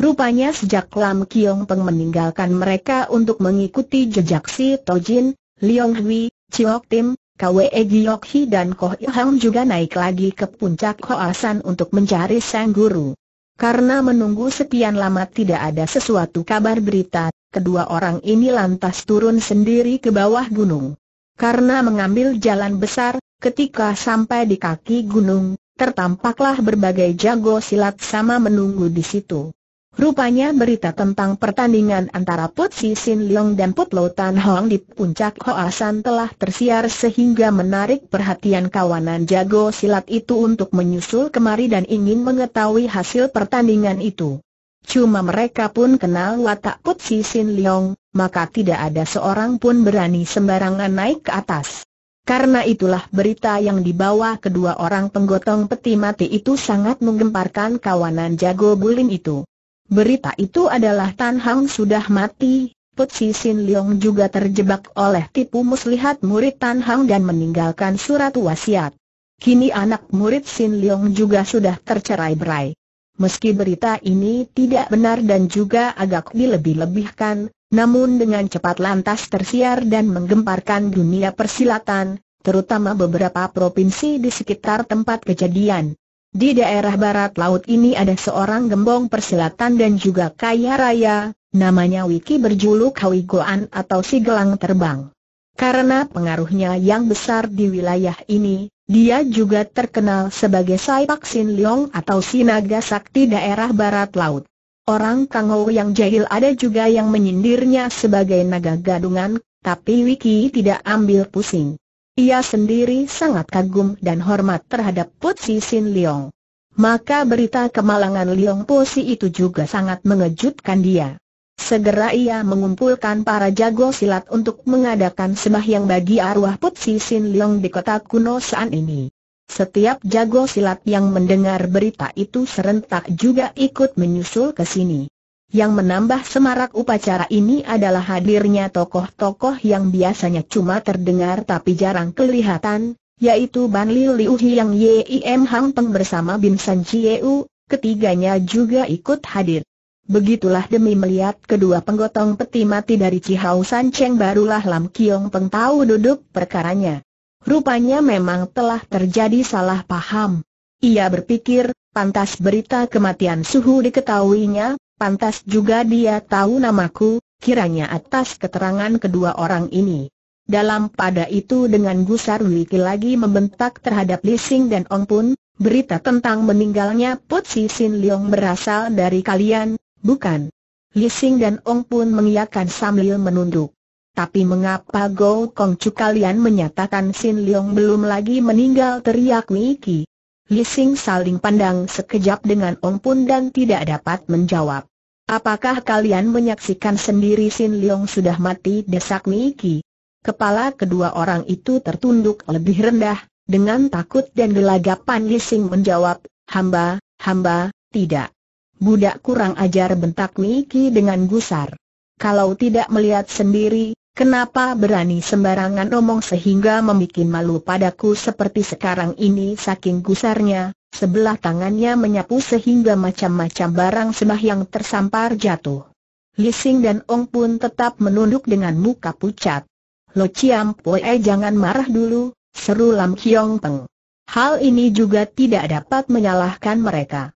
Rupanya sejak Lam Kiong Peng meninggalkan mereka untuk mengikuti jejak si Tojin, Leong Hui, Chiok Tim, Kwe Giok Hi dan Koh Il-hang juga naik lagi ke puncak Hoasan untuk mencari sang guru. Karena menunggu sekian lama tidak ada sesuatu kabar berita, kedua orang ini lantas turun sendiri ke bawah gunung. Karena mengambil jalan besar, ketika sampai di kaki gunung, tertampaklah berbagai jago silat sama menunggu di situ. Rupanya berita tentang pertandingan antara Put Si Sin Leong dan Put Lo Tan Hong di puncak Hoa San telah tersiar sehingga menarik perhatian kawanan jago silat itu untuk menyusul kemari dan ingin mengetahui hasil pertandingan itu. Cuma mereka pun kenal watak Put Si Sin Leong, maka tidak ada seorang pun berani sembarangan naik ke atas. Karena itulah berita yang dibawa kedua orang penggotong peti mati itu sangat menggemparkan kawanan jago Bulin itu. Berita itu adalah Tan Hang sudah mati, Put Si Sin Leong juga terjebak oleh tipu muslihat murid Tan Hang dan meninggalkan surat wasiat. Kini anak murid Sin Leong juga sudah tercerai berai. Meski berita ini tidak benar dan juga agak dilebih-lebihkan, namun dengan cepat lantas tersiar dan menggemparkan dunia persilatan, terutama beberapa provinsi di sekitar tempat kejadian. Di daerah barat laut ini ada seorang gembong persilatan dan juga kaya raya, namanya Wiki berjuluk Hawi Goan atau si gelang terbang. Karena pengaruhnya yang besar di wilayah ini, dia juga terkenal sebagai Saipak Sin Leong atau Sinaga Sakti daerah barat laut. Orang Kangou yang jahil ada juga yang menyindirnya sebagai naga gadungan, tapi Wiki tidak ambil pusing. Ia sendiri sangat kagum dan hormat terhadap Putsi Sin Leong. Maka berita kemalangan Leong Posi itu juga sangat mengejutkan dia. Segera ia mengumpulkan para jago silat untuk mengadakan sembahyang bagi arwah Putsi Sin Leong di kota kuno saat ini. Setiap jago silat yang mendengar berita itu serentak juga ikut menyusul ke sini. Yang menambah semarak upacara ini adalah hadirnya tokoh-tokoh yang biasanya cuma terdengar tapi jarang kelihatan, yaitu Ban Li Liu Hiang Yim Hang Peng bersama Bin San Chieu, ketiganya juga ikut hadir. Begitulah demi melihat kedua penggotong peti mati dari Cihau San Cheng barulah Lam Kiong Peng tahu duduk perkaranya. Rupanya memang telah terjadi salah paham. Ia berpikir, pantas berita kematian suhu diketahuinya, Pantas juga dia tahu namaku, kiranya atas keterangan kedua orang ini. Dalam pada itu dengan gusar Wiki lagi membentak terhadap Li dan Ong Pun, berita tentang meninggalnya Put Si Sin Leong berasal dari kalian, bukan? Li dan Ong Pun mengiakan sambil menunduk. Tapi mengapa Go Kong Chu kalian menyatakan Sin Leong belum lagi meninggal teriak Wiki? Li Sing saling pandang sekejap dengan Ong Pun dan tidak dapat menjawab. Apakah kalian menyaksikan sendiri Sin Leong sudah mati desak Niki? Kepala kedua orang itu tertunduk lebih rendah, dengan takut dan gelagapan Lising menjawab, hamba, hamba, tidak. Budak kurang ajar bentak Niki dengan gusar. Kalau tidak melihat sendiri, Kenapa berani sembarangan omong sehingga membuat malu padaku seperti sekarang ini saking gusarnya, Sebelah tangannya menyapu sehingga macam-macam barang sembahyang tersampar jatuh. Lising dan Ong pun tetap menunduk dengan muka pucat. Lo Chiam Poe jangan marah dulu, seru Lam Kiong Peng. Hal ini juga tidak dapat menyalahkan mereka.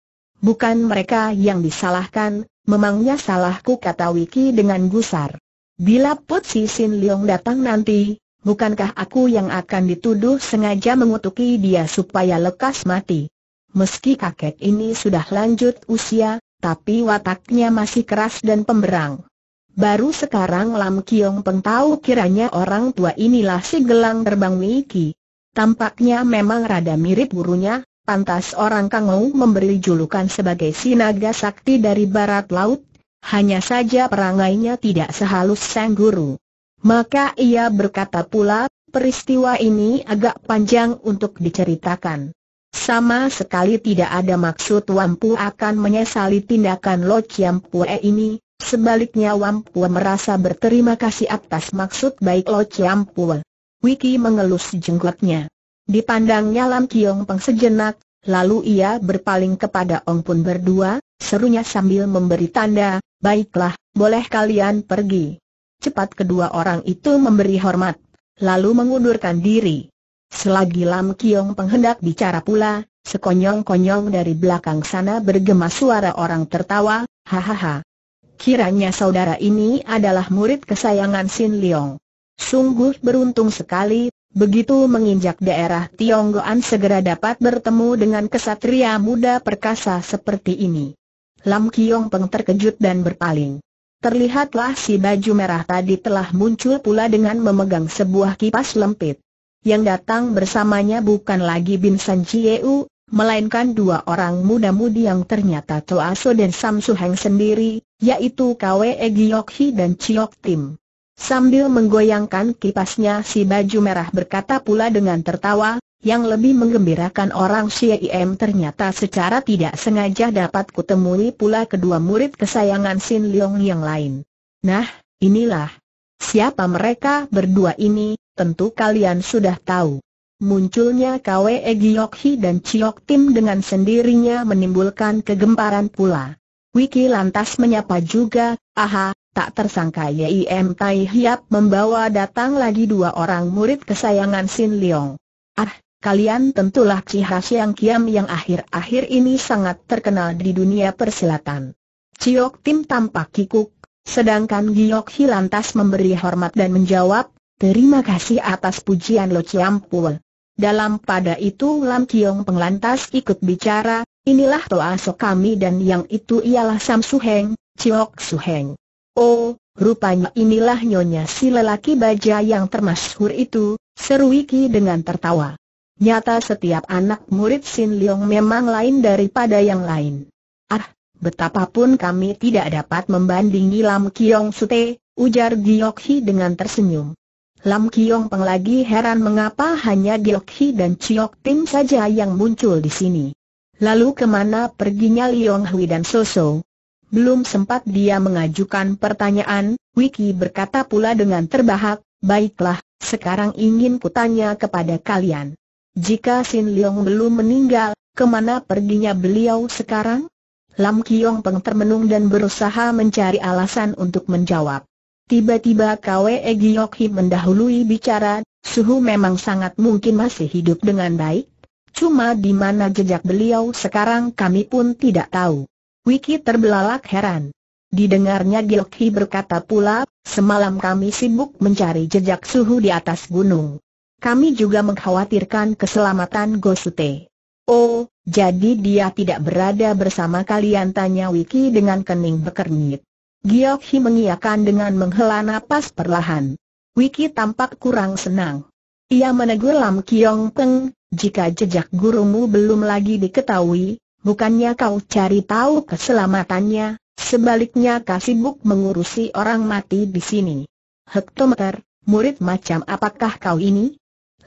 Bukan mereka yang disalahkan, memangnya salahku kata Wiki dengan gusar. Bila Put Si Sin Leong datang nanti, bukankah aku yang akan dituduh sengaja mengutuki dia supaya lekas mati? Meski kakek ini sudah lanjut usia, tapi wataknya masih keras dan pemberang. Baru sekarang Lam Kiong Peng tahu kiranya orang tua inilah si gelang terbang Wiki. Tampaknya memang rada mirip gurunya, pantas orang Kangou memberi julukan sebagai si naga sakti dari barat laut, hanya saja perangainya tidak sehalus sang guru. Maka ia berkata pula, peristiwa ini agak panjang untuk diceritakan. Sama sekali tidak ada maksud Wampu akan menyesali tindakan Lo Chiam Pue ini, sebaliknya Wampu merasa berterima kasih atas maksud baik Lo Chiam Pue. Wiki mengelus jenggotnya. Dipandangnya Lam Kiong Peng sejenak, lalu ia berpaling kepada Ong Pun berdua, serunya sambil memberi tanda, baiklah, boleh kalian pergi. Cepat kedua orang itu memberi hormat, lalu mengundurkan diri. Selagi Lam Kiong penghendak bicara pula, sekonyong-konyong dari belakang sana bergema suara orang tertawa, hahaha. Kiranya saudara ini adalah murid kesayangan Sin Leong. Sungguh beruntung sekali, begitu menginjak daerah Tionggoan segera dapat bertemu dengan kesatria muda perkasa seperti ini. Lam Kiong Peng terkejut dan berpaling. Terlihatlah si baju merah tadi telah muncul pula dengan memegang sebuah kipas lempit yang datang bersamanya bukan lagi Bin San Chieu, melainkan dua orang muda-mudi yang ternyata So dan Sam Heng sendiri, yaitu Kwe Giok Hi dan Chiok Tim. Sambil menggoyangkan kipasnya si baju merah berkata pula dengan tertawa, yang lebih menggembirakan orang CIM ternyata secara tidak sengaja dapat kutemui pula kedua murid kesayangan Sin Leong yang lain. Nah, inilah. Siapa mereka berdua ini, tentu kalian sudah tahu. Munculnya Kwe Giokhi dan Chiok Tim dengan sendirinya menimbulkan kegemparan pula. Wiki lantas menyapa juga, aha, tak tersangka Yim Tai Hiap membawa datang lagi dua orang murid kesayangan Sin Leong. Ah, kalian tentulah Ciha Siang Kiam yang akhir-akhir ini sangat terkenal di dunia persilatan. Chiok Tim tampak kikuk, sedangkan Giok lantas memberi hormat dan menjawab, Terima kasih atas pujian Lo Ciampul. Dalam pada itu Lam Kiong penglantas ikut bicara, inilah doa sok kami dan yang itu ialah Sam Suheng, Su Suheng. Oh, rupanya inilah nyonya si lelaki baja yang termasyhur itu, seru Wiki dengan tertawa. Nyata setiap anak murid Sin Leong memang lain daripada yang lain. Ah, betapapun kami tidak dapat membandingi Lam Kiong Sute, ujar Giok Hi dengan tersenyum. Lam Kiong Peng lagi heran mengapa hanya Giok Hi dan Chiok Tim saja yang muncul di sini. Lalu kemana perginya Liong Hui dan Soso? Belum sempat dia mengajukan pertanyaan, Wiki berkata pula dengan terbahak, Baiklah, sekarang ingin kutanya kepada kalian. Jika Sin Liong belum meninggal, kemana perginya beliau sekarang? Lam Kiong Peng termenung dan berusaha mencari alasan untuk menjawab. Tiba-tiba Kwe Egyokhi mendahului bicara, Suhu memang sangat mungkin masih hidup dengan baik, cuma di mana jejak beliau sekarang kami pun tidak tahu. Wiki terbelalak heran. Didengarnya Giokhi berkata pula, semalam kami sibuk mencari jejak suhu di atas gunung. Kami juga mengkhawatirkan keselamatan Gosute. Oh, jadi dia tidak berada bersama kalian tanya Wiki dengan kening bekernyit. Giok Hi mengiakan dengan menghela napas perlahan. Wiki tampak kurang senang. Ia menegur Lam Kiong Peng, jika jejak gurumu belum lagi diketahui, bukannya kau cari tahu keselamatannya, sebaliknya kau sibuk mengurusi orang mati di sini. Hektometer, murid macam apakah kau ini?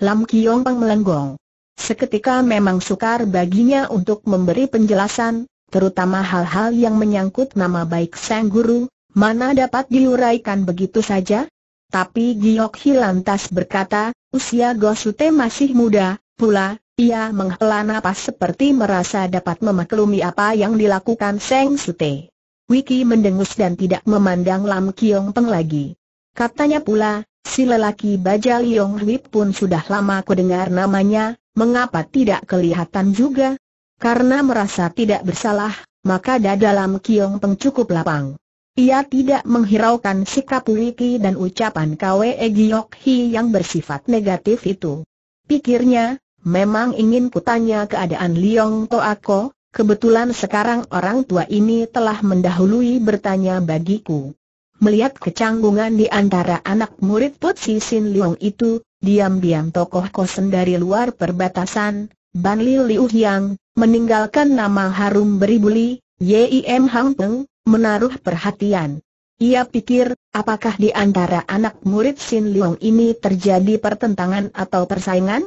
Lam Kiong Peng melenggong. Seketika memang sukar baginya untuk memberi penjelasan, terutama hal-hal yang menyangkut nama baik sang guru, mana dapat diuraikan begitu saja? Tapi Giok Hilantas berkata, usia Gosute masih muda, pula, ia menghela napas seperti merasa dapat memaklumi apa yang dilakukan Seng Sute. Wiki mendengus dan tidak memandang Lam Kiong Peng lagi. Katanya pula, si lelaki baja Liong Hui pun sudah lama ku dengar namanya, mengapa tidak kelihatan juga? Karena merasa tidak bersalah, maka dalam Kiong Peng cukup lapang. Ia tidak menghiraukan sikap Wiki dan ucapan Kwe Giok Hi yang bersifat negatif itu. Pikirnya, memang ingin kutanya keadaan Liong Toako, kebetulan sekarang orang tua ini telah mendahului bertanya bagiku. Melihat kecanggungan di antara anak murid Put Si Sin Liong itu, diam-diam tokoh kosen dari luar perbatasan, Ban Li Liu Yang, meninggalkan nama harum beribuli, Yim Hang Peng, menaruh perhatian. Ia pikir, apakah di antara anak murid Sin Leong ini terjadi pertentangan atau persaingan?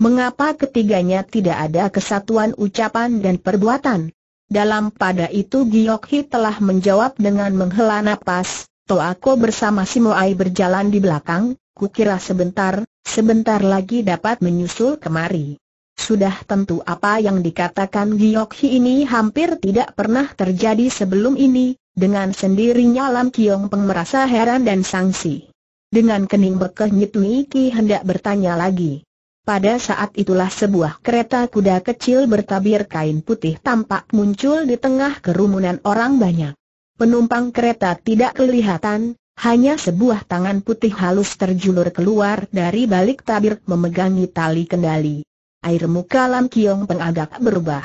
Mengapa ketiganya tidak ada kesatuan ucapan dan perbuatan? Dalam pada itu Giok Hi telah menjawab dengan menghela napas, aku bersama Simoai berjalan di belakang, kukira sebentar, sebentar lagi dapat menyusul kemari. Sudah tentu apa yang dikatakan Giok Hi ini hampir tidak pernah terjadi sebelum ini, dengan sendirinya Lam Kiong Peng merasa heran dan sangsi. Dengan kening bekeh Nyitui Ki hendak bertanya lagi. Pada saat itulah sebuah kereta kuda kecil bertabir kain putih tampak muncul di tengah kerumunan orang banyak. Penumpang kereta tidak kelihatan, hanya sebuah tangan putih halus terjulur keluar dari balik tabir memegangi tali kendali air muka Lam Kiong Peng agak berubah.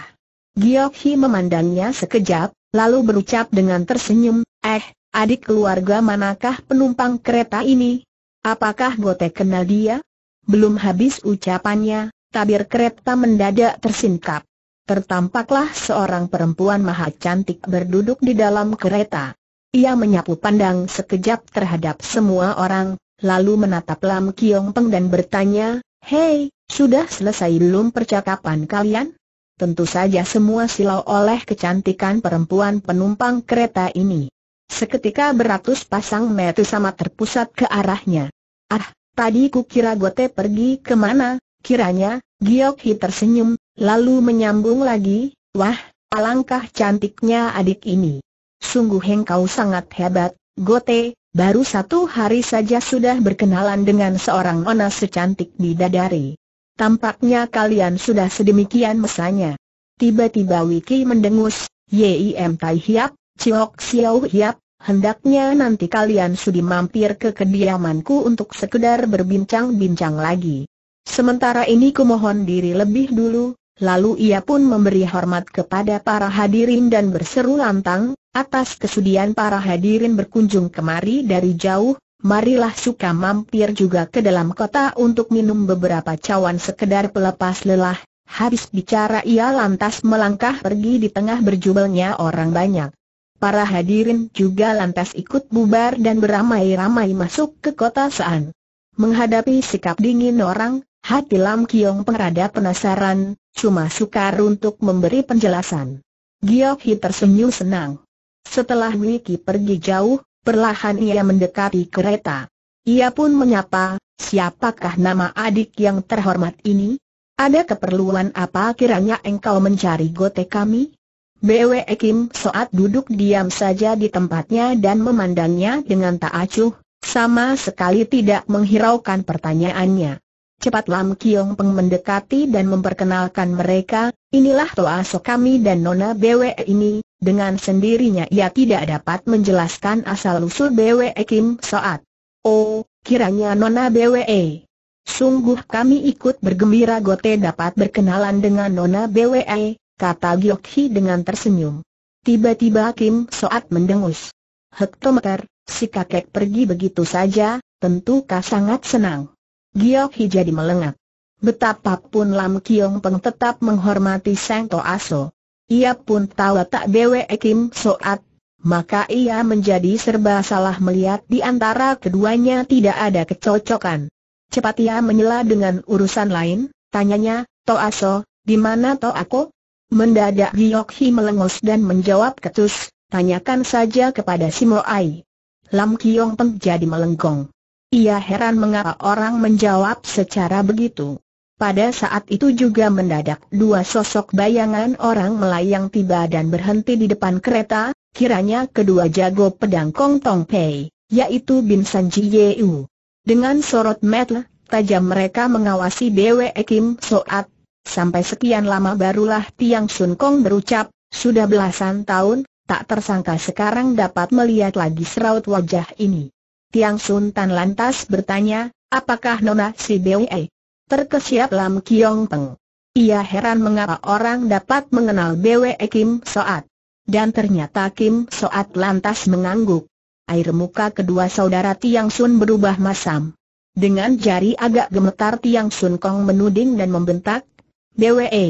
Giok Hi memandangnya sekejap, lalu berucap dengan tersenyum, eh, adik keluarga manakah penumpang kereta ini? Apakah Gote kenal dia? Belum habis ucapannya, tabir kereta mendadak tersingkap. Tertampaklah seorang perempuan maha cantik berduduk di dalam kereta. Ia menyapu pandang sekejap terhadap semua orang, lalu menatap Lam Kiong Peng dan bertanya, Hei, sudah selesai belum percakapan kalian? Tentu saja semua silau oleh kecantikan perempuan penumpang kereta ini. Seketika beratus pasang mata sama terpusat ke arahnya. Ah, tadi ku kira Gote pergi kemana, kiranya, Giok Hi tersenyum, lalu menyambung lagi, wah, alangkah cantiknya adik ini. Sungguh engkau sangat hebat, Gote, baru satu hari saja sudah berkenalan dengan seorang ona secantik bidadari. Tampaknya kalian sudah sedemikian mesanya. Tiba-tiba Wiki mendengus, Yim Tai Hiap, Ciok Xiao Hiap, hendaknya nanti kalian sudi mampir ke kediamanku untuk sekedar berbincang-bincang lagi. Sementara ini ku mohon diri lebih dulu, lalu ia pun memberi hormat kepada para hadirin dan berseru lantang, atas kesudian para hadirin berkunjung kemari dari jauh, marilah suka mampir juga ke dalam kota untuk minum beberapa cawan sekedar pelepas lelah. Habis bicara ia lantas melangkah pergi di tengah berjubelnya orang banyak. Para hadirin juga lantas ikut bubar dan beramai-ramai masuk ke kota Saan. Menghadapi sikap dingin orang, hati Lam Kiong pengrada penasaran, cuma sukar untuk memberi penjelasan. Giok Hi tersenyum senang. Setelah Wiki pergi jauh, Perlahan ia mendekati kereta. Ia pun menyapa, siapakah nama adik yang terhormat ini? Ada keperluan apa kiranya engkau mencari gote kami? Bwe Kim Soat duduk diam saja di tempatnya dan memandangnya dengan tak acuh, sama sekali tidak menghiraukan pertanyaannya. Cepat Lam Kiong Peng mendekati dan memperkenalkan mereka, inilah Toa So kami dan Nona Bwe ini, dengan sendirinya ia tidak dapat menjelaskan asal-usul BWE Kim Soat. Oh, kiranya Nona BWE. Sungguh kami ikut bergembira Gote dapat berkenalan dengan Nona BWE, kata Hi dengan tersenyum. Tiba-tiba Kim Soat mendengus. Hektometer, si kakek pergi begitu saja, tentukah sangat senang. Hi jadi melengak. Betapapun Lam Kiong Peng tetap menghormati Sento To Aso. Ia pun tahu tak Bwe Kim Soat, maka ia menjadi serba salah melihat di antara keduanya tidak ada kecocokan. Cepat ia menyela dengan urusan lain, tanyanya, Aso, di mana Ako? Mendadak Yoki melengos dan menjawab ketus, tanyakan saja kepada Simoai. Lam Kiong Peng jadi melengkong. Ia heran mengapa orang menjawab secara begitu. Pada saat itu juga mendadak dua sosok bayangan orang melayang tiba dan berhenti di depan kereta, kiranya kedua jago pedang Kong Tong Pei, yaitu Bin San Ji Yeu. Dengan sorot mata tajam mereka mengawasi Bwe Kim Soat. Sampai sekian lama barulah Tiang Sun Kong berucap, sudah belasan tahun, tak tersangka sekarang dapat melihat lagi seraut wajah ini. Tiang Sun Tan lantas bertanya, apakah Nona si Bwe? terkesiap Lam Kiong Teng. Ia heran mengapa orang dapat mengenal BWE Kim Soat. Dan ternyata Kim Soat lantas mengangguk. Air muka kedua saudara Tiang Sun berubah masam. Dengan jari agak gemetar Tiang Sun Kong menuding dan membentak, BWE. E,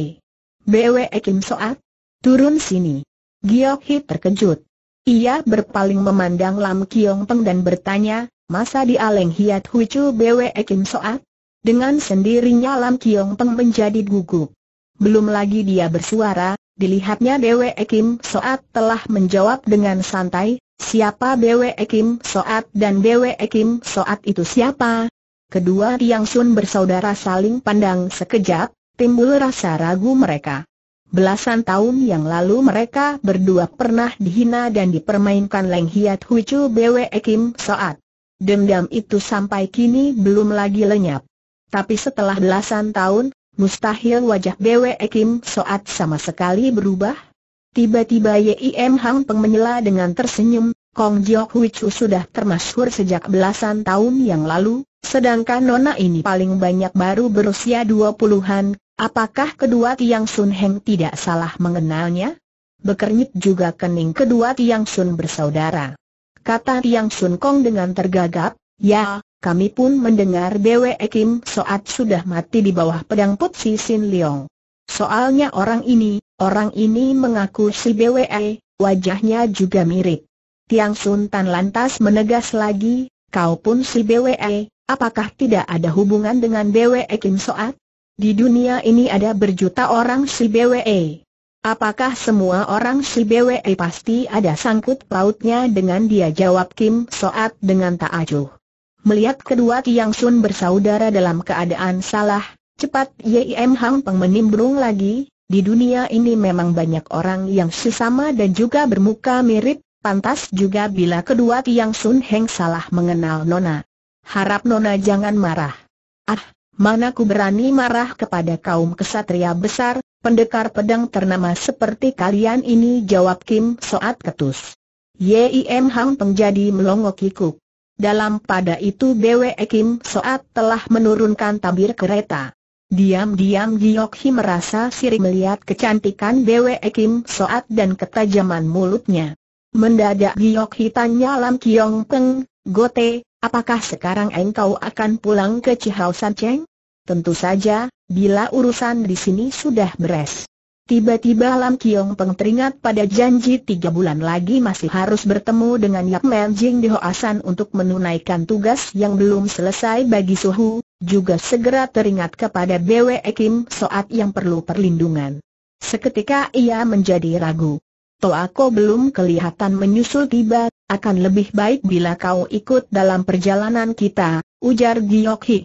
BWE e Kim Soat? Turun sini. Giok Hi terkejut. Ia berpaling memandang Lam Kiong Peng dan bertanya, masa di Aleng Hiat Hucu BWE e Kim Soat? Dengan sendirinya Lam Kiong Peng menjadi gugup. Belum lagi dia bersuara, dilihatnya Dewe Kim Soat telah menjawab dengan santai, siapa Dewe Kim Soat dan Dewe Kim Soat itu siapa? Kedua Tiang Sun bersaudara saling pandang sekejap, timbul rasa ragu mereka. Belasan tahun yang lalu mereka berdua pernah dihina dan dipermainkan Leng Hiat Hucu Bwe Kim Soat. Dendam itu sampai kini belum lagi lenyap. Tapi setelah belasan tahun, mustahil wajah BWE Kim Soat sama sekali berubah. Tiba-tiba Yim Hang Peng menyela dengan tersenyum, Kong Jiok Hui Chu sudah termasyhur sejak belasan tahun yang lalu, sedangkan Nona ini paling banyak baru berusia dua puluhan, apakah kedua Tiang Sun Heng tidak salah mengenalnya? Bekernyit juga kening kedua Tiang Sun bersaudara. Kata Tiang Sun Kong dengan tergagap, ya, kami pun mendengar Bwe Kim Soat sudah mati di bawah pedang Put Si Sin Leong. Soalnya orang ini, orang ini mengaku si Bwe, e, wajahnya juga mirip. Tiang Sun Tan lantas menegas lagi, kau pun si Bwe, e, apakah tidak ada hubungan dengan Bwe Kim Soat? Di dunia ini ada berjuta orang si Bwe. E. Apakah semua orang si BWE pasti ada sangkut pautnya dengan dia jawab Kim Soat dengan tak acuh. Melihat kedua Tiang Sun bersaudara dalam keadaan salah, cepat Yim Hang Peng menimbrung lagi, di dunia ini memang banyak orang yang sesama dan juga bermuka mirip, pantas juga bila kedua Tiang Sun Heng salah mengenal Nona. Harap Nona jangan marah. Ah, mana ku berani marah kepada kaum kesatria besar, pendekar pedang ternama seperti kalian ini jawab Kim Soat Ketus. Yim Hang Peng jadi melongok kikuk. Dalam pada itu Bwe Kim Soat telah menurunkan tabir kereta. Diam-diam Giokhi merasa siri melihat kecantikan Bwe Kim Soat dan ketajaman mulutnya. Mendadak Giokhi tanya Lam Kiong Peng, Gote, apakah sekarang engkau akan pulang ke Chihau San Cheng? Tentu saja, bila urusan di sini sudah beres. Tiba-tiba Lam Kiong Peng teringat pada janji tiga bulan lagi masih harus bertemu dengan Yap Mel Jing di Hoasan untuk menunaikan tugas yang belum selesai bagi Suhu, juga segera teringat kepada Bwe Kim Soat yang perlu perlindungan. Seketika ia menjadi ragu. Toa ko belum kelihatan menyusul tiba, akan lebih baik bila kau ikut dalam perjalanan kita, ujar Giyok Hi.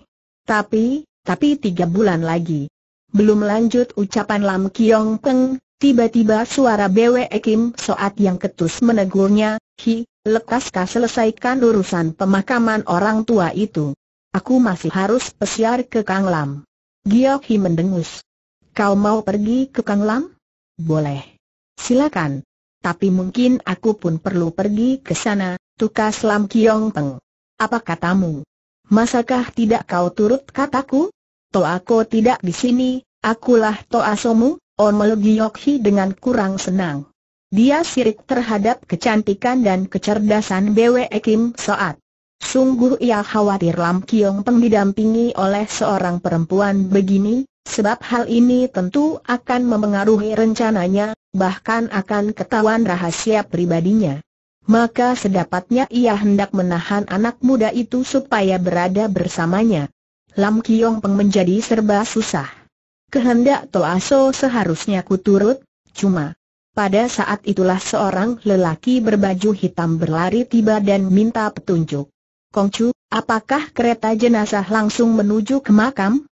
Tapi, tapi tiga bulan lagi. Belum lanjut ucapan Lam Kiong Peng, tiba-tiba suara Bwe Kim Soat yang ketus menegurnya, Hi, lekaskah selesaikan urusan pemakaman orang tua itu? Aku masih harus pesiar ke Kang Lam. Giok Hi mendengus. Kau mau pergi ke Kang Lam? Boleh. Silakan. Tapi mungkin aku pun perlu pergi ke sana, tukas Lam Kiong Peng. Apa katamu? Masakah tidak kau turut kataku? Toh aku tidak di sini, Akulah Toasomu, Onmel Giyokhi dengan kurang senang. Dia sirik terhadap kecantikan dan kecerdasan Bwe Kim Soat. Sungguh ia khawatir Lam Kiong Peng didampingi oleh seorang perempuan begini, sebab hal ini tentu akan memengaruhi rencananya, bahkan akan ketahuan rahasia pribadinya. Maka sedapatnya ia hendak menahan anak muda itu supaya berada bersamanya. Lam Kiong Peng menjadi serba susah. Kehendak Toaso seharusnya kuturut, cuma pada saat itulah seorang lelaki berbaju hitam berlari tiba dan minta petunjuk. Kongcu, apakah kereta jenazah langsung menuju ke makam?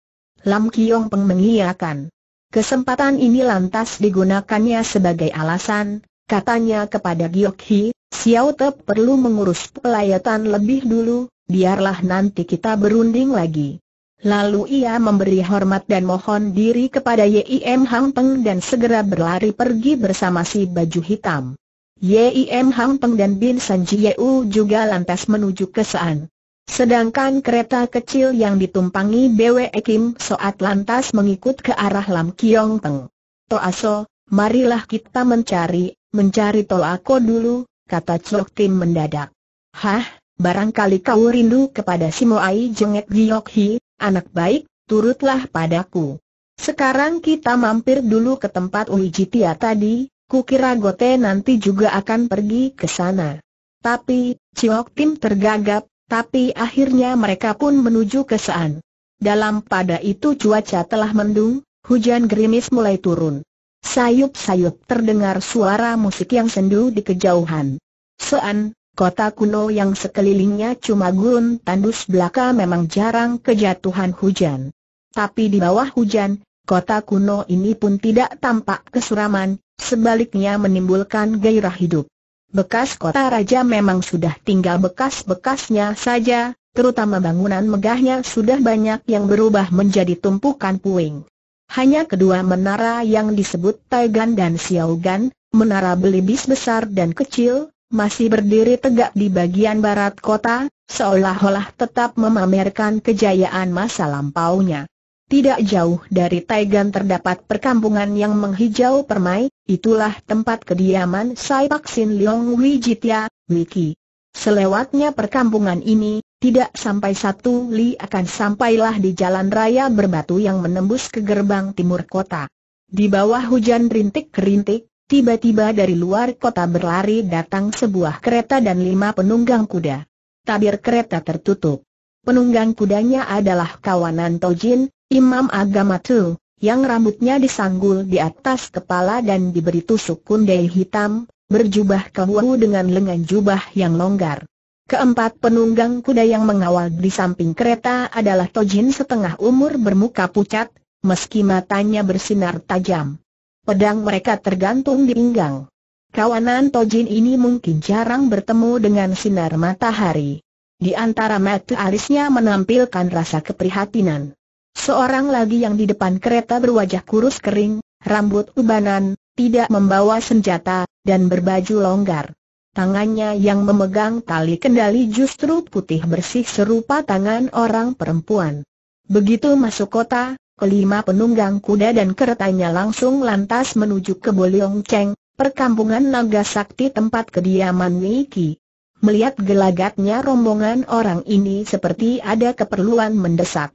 Lam Kiong Peng mengiyakan. Kesempatan ini lantas digunakannya sebagai alasan, katanya kepada Giok Hi, Xiao Te perlu mengurus pelayatan lebih dulu, biarlah nanti kita berunding lagi. Lalu ia memberi hormat dan mohon diri kepada Yim Hang Peng dan segera berlari pergi bersama si baju hitam. Yim Hang Peng dan Bin San Jiu juga lantas menuju ke Saan. Sedangkan kereta kecil yang ditumpangi Bwe Kim Soat lantas mengikut ke arah Lam Kiong Peng. Toaso, marilah kita mencari, mencari Toako dulu, kata Chok Tim mendadak. Hah, barangkali kau rindu kepada Simoai Jengek Giyok Hi, Anak baik, turutlah padaku. Sekarang kita mampir dulu ke tempat Uijitia tadi, kukira Gote nanti juga akan pergi ke sana. Tapi, Ciok Tim tergagap, tapi akhirnya mereka pun menuju ke Saan. Dalam pada itu cuaca telah mendung, hujan gerimis mulai turun. Sayup-sayup terdengar suara musik yang sendu di kejauhan. Sean, Kota kuno yang sekelilingnya cuma gurun tandus belaka memang jarang kejatuhan hujan. Tapi di bawah hujan, kota kuno ini pun tidak tampak kesuraman, sebaliknya menimbulkan gairah hidup. Bekas kota raja memang sudah tinggal bekas-bekasnya saja, terutama bangunan megahnya sudah banyak yang berubah menjadi tumpukan puing. Hanya kedua menara yang disebut Taigan dan Xiaogan, menara belibis besar dan kecil, masih berdiri tegak di bagian barat kota, seolah-olah tetap memamerkan kejayaan masa lampaunya. Tidak jauh dari Taigan terdapat perkampungan yang menghijau permai, itulah tempat kediaman Saipak Sin Leong Wijitya, Wiki. Selewatnya perkampungan ini, tidak sampai satu li akan sampailah di jalan raya berbatu yang menembus ke gerbang timur kota. Di bawah hujan rintik-rintik, Tiba-tiba dari luar kota berlari datang sebuah kereta dan lima penunggang kuda. Tabir kereta tertutup. Penunggang kudanya adalah kawanan Tojin, imam agama Tu, yang rambutnya disanggul di atas kepala dan diberi tusuk kundai hitam, berjubah kewu dengan lengan jubah yang longgar. Keempat penunggang kuda yang mengawal di samping kereta adalah Tojin setengah umur bermuka pucat, meski matanya bersinar tajam pedang mereka tergantung di pinggang. Kawanan Tojin ini mungkin jarang bertemu dengan sinar matahari. Di antara mata alisnya menampilkan rasa keprihatinan. Seorang lagi yang di depan kereta berwajah kurus kering, rambut ubanan, tidak membawa senjata, dan berbaju longgar. Tangannya yang memegang tali kendali justru putih bersih serupa tangan orang perempuan. Begitu masuk kota, kelima penunggang kuda dan keretanya langsung lantas menuju ke Boliong Cheng, perkampungan naga sakti tempat kediaman Wiki. Melihat gelagatnya rombongan orang ini seperti ada keperluan mendesak.